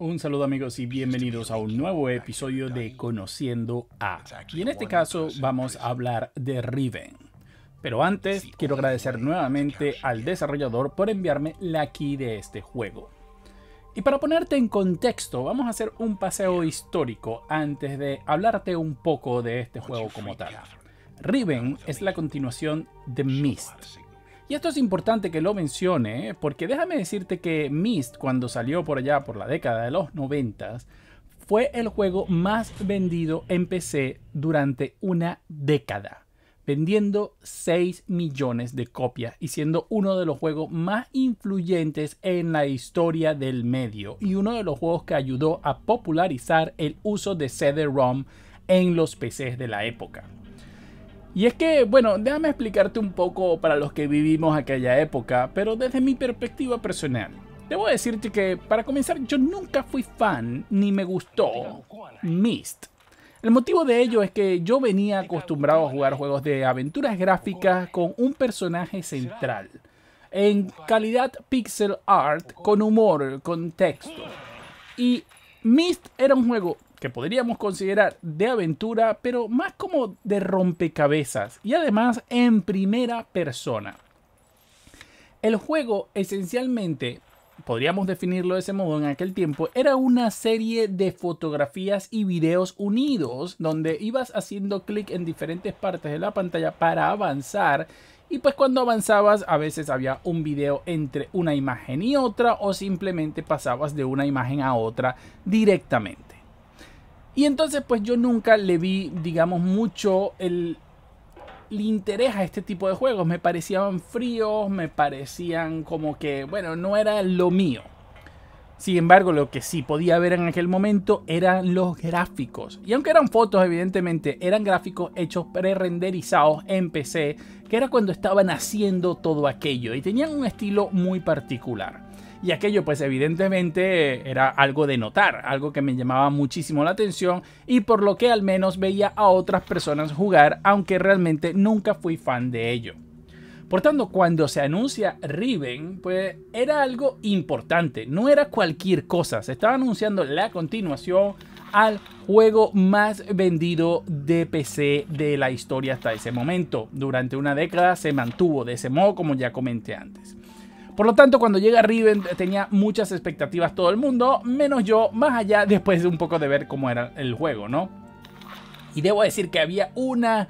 Un saludo amigos y bienvenidos a un nuevo episodio de Conociendo a. Y en este caso vamos a hablar de Riven. Pero antes quiero agradecer nuevamente al desarrollador por enviarme la key de este juego. Y para ponerte en contexto, vamos a hacer un paseo histórico antes de hablarte un poco de este juego como tal. Riven es la continuación de Mist. Y esto es importante que lo mencione, ¿eh? porque déjame decirte que Myst, cuando salió por allá por la década de los 90, fue el juego más vendido en PC durante una década, vendiendo 6 millones de copias y siendo uno de los juegos más influyentes en la historia del medio y uno de los juegos que ayudó a popularizar el uso de CD-ROM en los PCs de la época. Y es que, bueno, déjame explicarte un poco para los que vivimos aquella época, pero desde mi perspectiva personal. Debo decirte que, para comenzar, yo nunca fui fan ni me gustó Myst. El motivo de ello es que yo venía acostumbrado a jugar juegos de aventuras gráficas con un personaje central, en calidad pixel art, con humor, con texto. Y Myst era un juego que podríamos considerar de aventura, pero más como de rompecabezas y además en primera persona. El juego esencialmente, podríamos definirlo de ese modo en aquel tiempo, era una serie de fotografías y videos unidos donde ibas haciendo clic en diferentes partes de la pantalla para avanzar y pues cuando avanzabas a veces había un video entre una imagen y otra o simplemente pasabas de una imagen a otra directamente. Y entonces pues yo nunca le vi, digamos, mucho el, interés a este tipo de juegos. Me parecían fríos, me parecían como que, bueno, no era lo mío. Sin embargo, lo que sí podía ver en aquel momento eran los gráficos. Y aunque eran fotos, evidentemente, eran gráficos hechos pre-renderizados en PC, que era cuando estaban haciendo todo aquello y tenían un estilo muy particular y aquello pues evidentemente era algo de notar, algo que me llamaba muchísimo la atención y por lo que al menos veía a otras personas jugar, aunque realmente nunca fui fan de ello. Por tanto, cuando se anuncia Riven, pues era algo importante, no era cualquier cosa, se estaba anunciando la continuación al juego más vendido de PC de la historia hasta ese momento. Durante una década se mantuvo de ese modo como ya comenté antes. Por lo tanto, cuando llega Riven tenía muchas expectativas todo el mundo, menos yo, más allá después de un poco de ver cómo era el juego, ¿no? Y debo decir que había una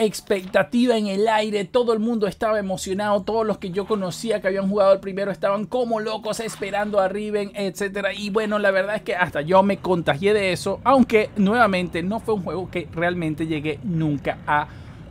expectativa en el aire, todo el mundo estaba emocionado, todos los que yo conocía que habían jugado el primero estaban como locos esperando a Riven, etc Y bueno, la verdad es que hasta yo me contagié de eso, aunque nuevamente no fue un juego que realmente llegué nunca a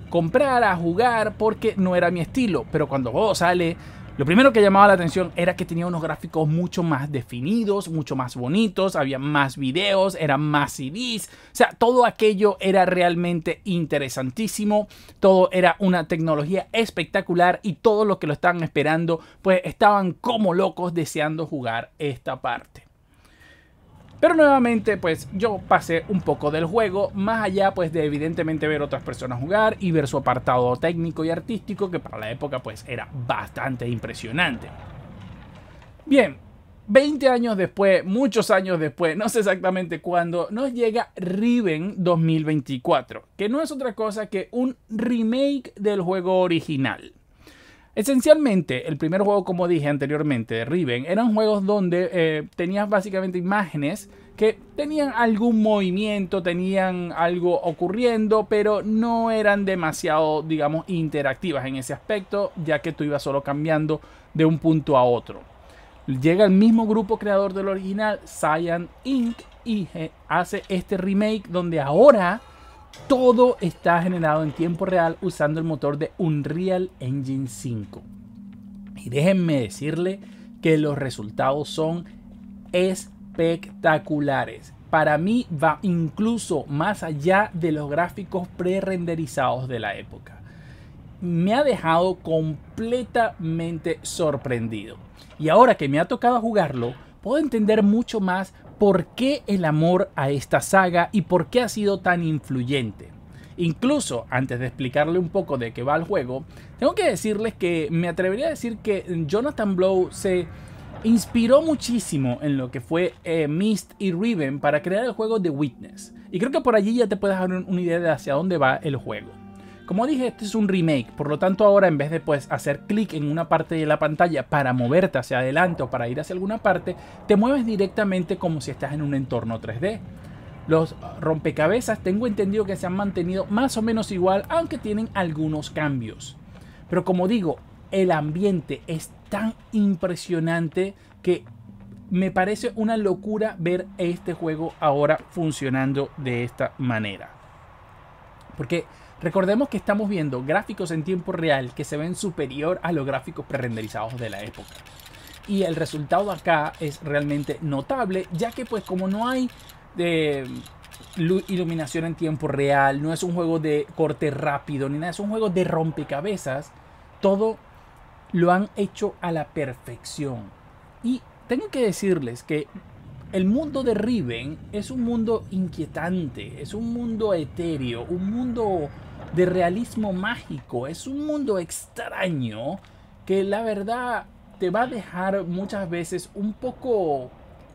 comprar, a jugar, porque no era mi estilo. Pero cuando juego sale lo primero que llamaba la atención era que tenía unos gráficos mucho más definidos, mucho más bonitos, había más videos, eran más CDs, o sea, todo aquello era realmente interesantísimo, todo era una tecnología espectacular y todos los que lo estaban esperando pues estaban como locos deseando jugar esta parte. Pero nuevamente, pues yo pasé un poco del juego, más allá pues de evidentemente ver otras personas jugar y ver su apartado técnico y artístico, que para la época pues era bastante impresionante. Bien, 20 años después, muchos años después, no sé exactamente cuándo, nos llega Riven 2024, que no es otra cosa que un remake del juego original. Esencialmente, el primer juego, como dije anteriormente, de Riven, eran juegos donde eh, tenías básicamente imágenes que tenían algún movimiento, tenían algo ocurriendo, pero no eran demasiado, digamos, interactivas en ese aspecto, ya que tú ibas solo cambiando de un punto a otro. Llega el mismo grupo creador del original, Cyan Inc., y eh, hace este remake donde ahora todo está generado en tiempo real usando el motor de Unreal Engine 5. Y déjenme decirle que los resultados son espectaculares. Para mí va incluso más allá de los gráficos pre-renderizados de la época. Me ha dejado completamente sorprendido. Y ahora que me ha tocado jugarlo, puedo entender mucho más por qué el amor a esta saga y por qué ha sido tan influyente. Incluso, antes de explicarle un poco de qué va el juego, tengo que decirles que me atrevería a decir que Jonathan Blow se inspiró muchísimo en lo que fue eh, Mist y Riven para crear el juego The Witness. Y creo que por allí ya te puedes dar una idea de hacia dónde va el juego. Como dije, este es un remake, por lo tanto ahora en vez de pues, hacer clic en una parte de la pantalla para moverte hacia adelante o para ir hacia alguna parte, te mueves directamente como si estás en un entorno 3D. Los rompecabezas tengo entendido que se han mantenido más o menos igual, aunque tienen algunos cambios. Pero como digo, el ambiente es tan impresionante que me parece una locura ver este juego ahora funcionando de esta manera. Porque Recordemos que estamos viendo gráficos en tiempo real que se ven superior a los gráficos prerenderizados de la época. Y el resultado acá es realmente notable, ya que pues como no hay de eh, iluminación en tiempo real, no es un juego de corte rápido, ni nada, es un juego de rompecabezas, todo lo han hecho a la perfección. Y tengo que decirles que el mundo de Riven es un mundo inquietante, es un mundo etéreo, un mundo de realismo mágico. Es un mundo extraño que la verdad te va a dejar muchas veces un poco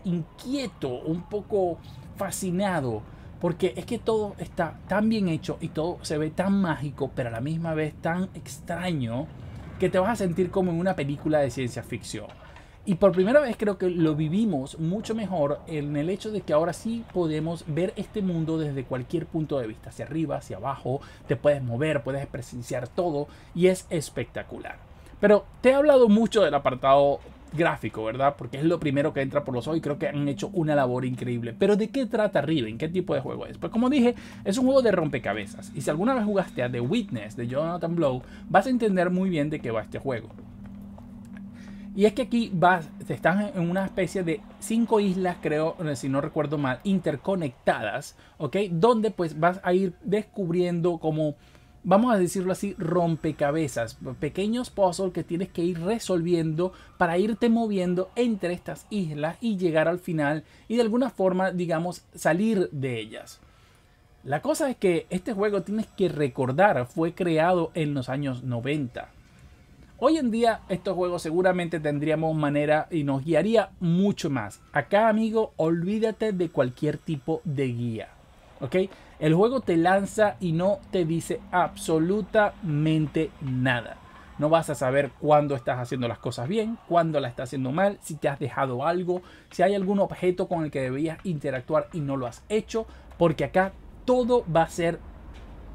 inquieto, un poco fascinado. Porque es que todo está tan bien hecho y todo se ve tan mágico, pero a la misma vez tan extraño, que te vas a sentir como en una película de ciencia ficción. Y por primera vez creo que lo vivimos mucho mejor en el hecho de que ahora sí podemos ver este mundo desde cualquier punto de vista, hacia arriba, hacia abajo, te puedes mover, puedes presenciar todo y es espectacular. Pero te he hablado mucho del apartado gráfico, ¿verdad? Porque es lo primero que entra por los ojos y creo que han hecho una labor increíble. Pero ¿de qué trata Riven? ¿Qué tipo de juego es? Pues como dije, es un juego de rompecabezas. Y si alguna vez jugaste a The Witness de Jonathan Blow, vas a entender muy bien de qué va este juego. Y es que aquí vas, están en una especie de cinco islas, creo, eh, si no recuerdo mal, interconectadas, ¿ok? Donde pues vas a ir descubriendo como, vamos a decirlo así, rompecabezas, pequeños puzzles que tienes que ir resolviendo para irte moviendo entre estas islas y llegar al final y de alguna forma, digamos, salir de ellas. La cosa es que este juego tienes que recordar fue creado en los años 90 Hoy en día estos juegos seguramente tendríamos manera y nos guiaría mucho más. Acá amigo, olvídate de cualquier tipo de guía. ¿Ok? El juego te lanza y no te dice absolutamente nada. No vas a saber cuándo estás haciendo las cosas bien, cuándo la estás haciendo mal, si te has dejado algo, si hay algún objeto con el que debías interactuar y no lo has hecho, porque acá todo va a ser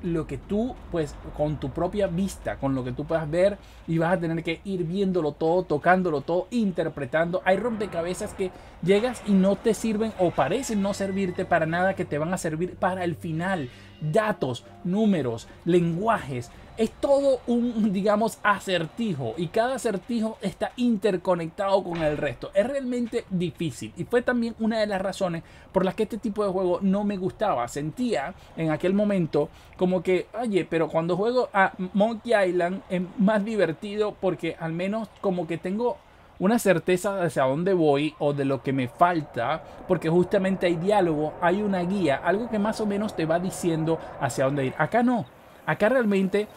lo que tú, pues, con tu propia vista, con lo que tú puedas ver, y vas a tener que ir viéndolo todo, tocándolo todo, interpretando. Hay rompecabezas que llegas y no te sirven o parecen no servirte para nada, que te van a servir para el final. Datos, números, lenguajes, es todo un, digamos, acertijo y cada acertijo está interconectado con el resto. Es realmente difícil y fue también una de las razones por las que este tipo de juego no me gustaba. Sentía en aquel momento como que, oye, pero cuando juego a Monkey Island es más divertido porque al menos como que tengo una certeza de hacia dónde voy o de lo que me falta, porque justamente hay diálogo, hay una guía, algo que más o menos te va diciendo hacia dónde ir. Acá no, acá realmente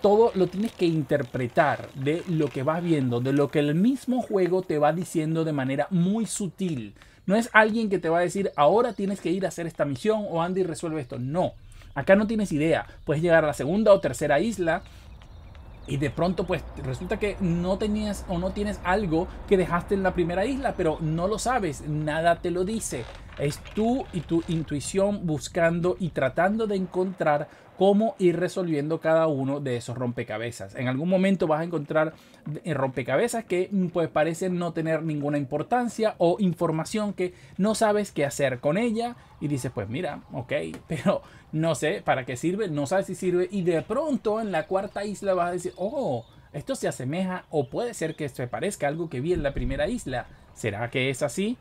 todo lo tienes que interpretar de lo que vas viendo, de lo que el mismo juego te va diciendo de manera muy sutil. No es alguien que te va a decir, ahora tienes que ir a hacer esta misión o Andy resuelve esto. No, acá no tienes idea. Puedes llegar a la segunda o tercera isla y de pronto pues resulta que no tenías o no tienes algo que dejaste en la primera isla, pero no lo sabes, nada te lo dice. Es tú y tu intuición buscando y tratando de encontrar cómo ir resolviendo cada uno de esos rompecabezas. En algún momento vas a encontrar eh, rompecabezas que mm, pues parecen no tener ninguna importancia o información que no sabes qué hacer con ella y dices pues mira, ok, pero no sé para qué sirve, no sabes si sirve y de pronto en la cuarta isla vas a decir, oh, esto se asemeja o puede ser que se parezca a algo que vi en la primera isla. ¿Será que es así?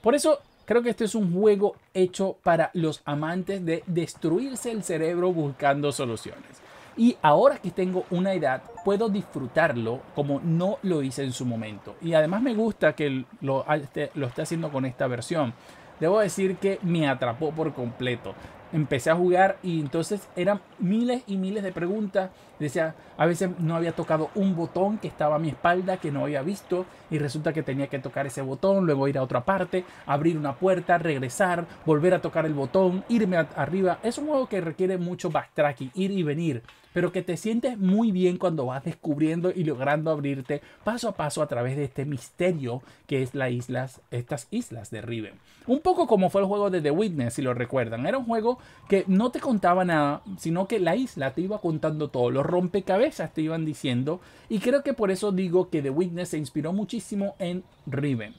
Por eso Creo que este es un juego hecho para los amantes de destruirse el cerebro buscando soluciones. Y ahora que tengo una edad, puedo disfrutarlo como no lo hice en su momento. Y además me gusta que lo, este, lo esté haciendo con esta versión. Debo decir que me atrapó por completo empecé a jugar y entonces eran miles y miles de preguntas. Decía, a veces no había tocado un botón que estaba a mi espalda, que no había visto, y resulta que tenía que tocar ese botón, luego ir a otra parte, abrir una puerta, regresar, volver a tocar el botón, irme arriba. Es un juego que requiere mucho backtracking, ir y venir pero que te sientes muy bien cuando vas descubriendo y logrando abrirte paso a paso a través de este misterio que es la islas, estas islas de Riven. Un poco como fue el juego de The Witness, si lo recuerdan. Era un juego que no te contaba nada, sino que la isla te iba contando todo, los rompecabezas te iban diciendo, y creo que por eso digo que The Witness se inspiró muchísimo en Riven.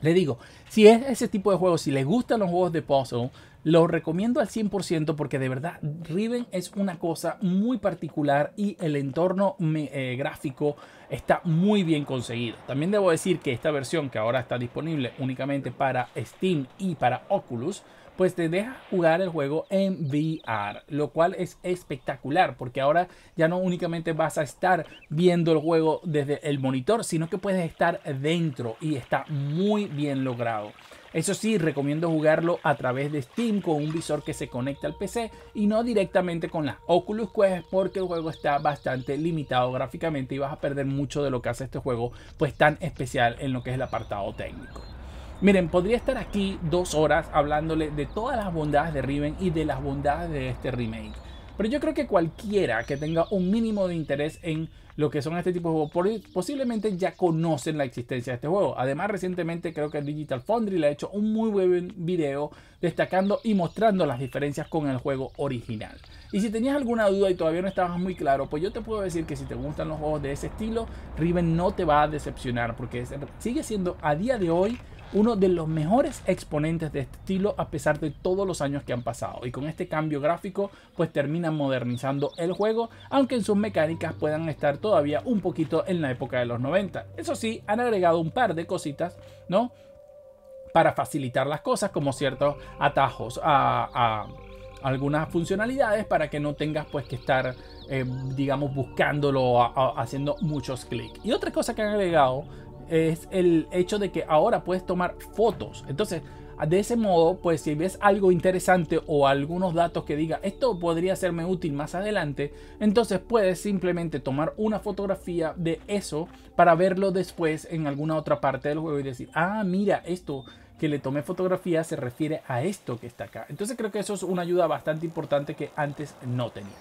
Le digo, si es ese tipo de juego, si les gustan los juegos de puzzle, lo recomiendo al 100% porque de verdad Riven es una cosa muy particular y el entorno eh, gráfico está muy bien conseguido. También debo decir que esta versión que ahora está disponible únicamente para Steam y para Oculus, pues te deja jugar el juego en VR, lo cual es espectacular porque ahora ya no únicamente vas a estar viendo el juego desde el monitor, sino que puedes estar dentro y está muy bien logrado. Eso sí, recomiendo jugarlo a través de Steam con un visor que se conecta al PC y no directamente con las Oculus Quest porque el juego está bastante limitado gráficamente y vas a perder mucho de lo que hace este juego pues tan especial en lo que es el apartado técnico. Miren, podría estar aquí dos horas hablándole de todas las bondades de Riven y de las bondades de este remake pero yo creo que cualquiera que tenga un mínimo de interés en lo que son este tipo de juegos, posiblemente ya conocen la existencia de este juego. Además, recientemente creo que Digital Foundry le ha hecho un muy buen video destacando y mostrando las diferencias con el juego original. Y si tenías alguna duda y todavía no estabas muy claro, pues yo te puedo decir que si te gustan los juegos de ese estilo, Riven no te va a decepcionar porque sigue siendo a día de hoy uno de los mejores exponentes de este estilo a pesar de todos los años que han pasado y con este cambio gráfico pues terminan modernizando el juego aunque en sus mecánicas puedan estar todavía un poquito en la época de los 90. Eso sí, han agregado un par de cositas, ¿no? Para facilitar las cosas como ciertos atajos a, algunas funcionalidades para que no tengas pues que estar eh, digamos buscándolo haciendo muchos clics y otra cosa que han agregado es el hecho de que ahora puedes tomar fotos. Entonces, de ese modo, pues si ves algo interesante o algunos datos que diga esto podría serme útil más adelante, entonces puedes simplemente tomar una fotografía de eso para verlo después en alguna otra parte del juego y decir, ah, mira, esto que le tomé fotografía se refiere a esto que está acá. Entonces creo que eso es una ayuda bastante importante que antes no teníamos.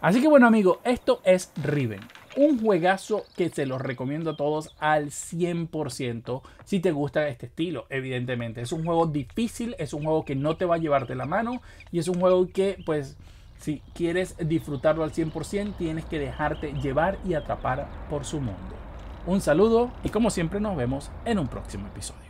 Así que bueno amigo, esto es Riven un juegazo que se los recomiendo a todos al 100% si te gusta este estilo, evidentemente. Es un juego difícil, es un juego que no te va a llevar de la mano y es un juego que pues si quieres disfrutarlo al 100% tienes que dejarte llevar y atrapar por su mundo. Un saludo y como siempre nos vemos en un próximo episodio.